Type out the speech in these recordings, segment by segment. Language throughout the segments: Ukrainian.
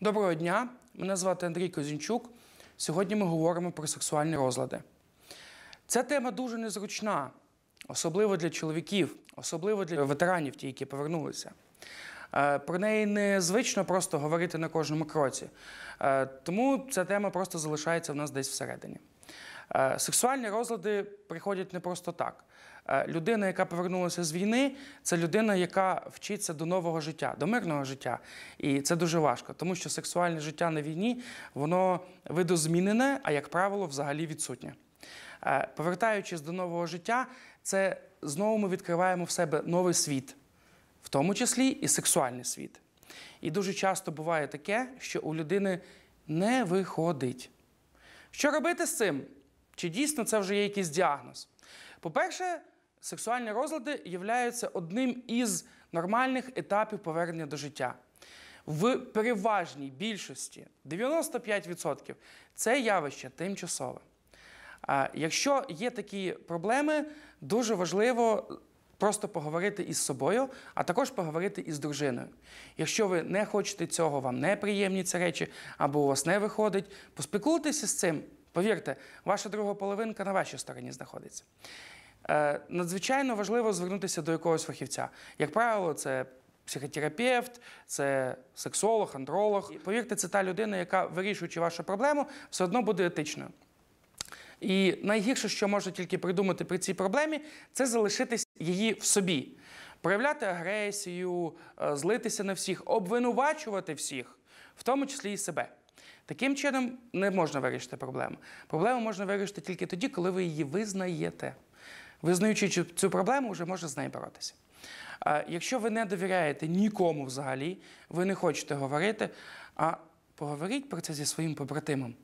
Доброго дня, мене звати Андрій Козінчук. Сьогодні ми говоримо про сексуальні розлади. Ця тема дуже незручна, особливо для чоловіків, особливо для ветеранів, ті, які повернулися. Е, про неї незвично просто говорити на кожному кроці. Е, тому ця тема просто залишається в нас десь всередині. Е, сексуальні розлади приходять не просто так. Е, людина, яка повернулася з війни, це людина, яка вчиться до нового життя, до мирного життя. І це дуже важко, тому що сексуальне життя на війні воно видозмінене, а як правило, взагалі відсутнє. Е, повертаючись до нового життя, це знову ми відкриваємо в себе новий світ, в тому числі і сексуальний світ. І дуже часто буває таке, що у людини не виходить. Що робити з цим? чи дійсно це вже є якийсь діагноз. По-перше, сексуальні розлади являються одним із нормальних етапів повернення до життя. В переважній більшості 95% це явище тимчасове. А Якщо є такі проблеми, дуже важливо. Просто поговорити із собою, а також поговорити із дружиною. Якщо ви не хочете цього, вам неприємні ці речі, або у вас не виходить, поспілкуйтеся з цим. Повірте, ваша друга половинка на вашій стороні знаходиться. Е, надзвичайно важливо звернутися до якогось фахівця. Як правило, це психотерапевт, це сексолог, андролог. І, повірте, це та людина, яка, вирішуючи вашу проблему, все одно буде етичною. І найгірше, що можна тільки придумати при цій проблемі, це залишитись її в собі, проявляти агресію, е, злитися на всіх, обвинувачувати всіх, в тому числі і себе. Таким чином, не можна вирішити проблему. Проблему можна вирішити тільки тоді, коли ви її визнаєте. Визнаючи цю проблему, вже можна з нею боротися. Якщо ви не довіряєте нікому взагалі, ви не хочете говорити, а поговоріть про це зі своїм побратимом,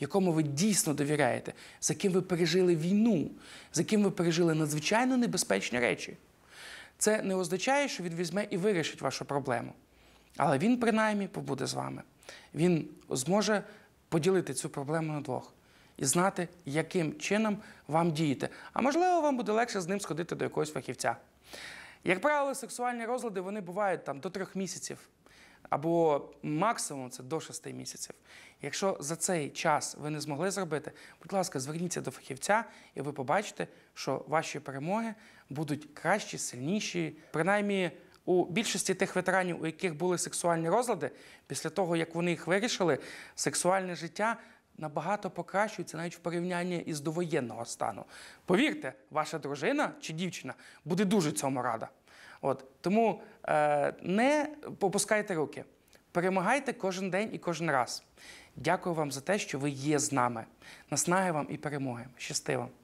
якому ви дійсно довіряєте, за ким ви пережили війну, за ким ви пережили надзвичайно небезпечні речі. Це не означає, що він візьме і вирішить вашу проблему. Але він, принаймні, побуде з вами. Він зможе поділити цю проблему на двох і знати, яким чином вам діяти. А можливо, вам буде легше з ним сходити до якогось фахівця. Як правило, сексуальні розлади вони бувають там до трьох місяців. Або максимум це до шести місяців. Якщо за цей час ви не змогли зробити, будь ласка, зверніться до фахівця, і ви побачите, що ваші перемоги будуть кращі, сильніші, принаймні. У більшості тих ветеранів, у яких були сексуальні розлади, після того як вони їх вирішили, сексуальне життя. Набагато покращується навіть в порівнянні із довоєнного стану. Повірте, ваша дружина чи дівчина буде дуже цьому рада. От Тому е, не попускайте руки, перемагайте кожен день і кожен раз. Дякую вам за те, що ви є з нами. Наснаги вам і перемоги. Щасти вам!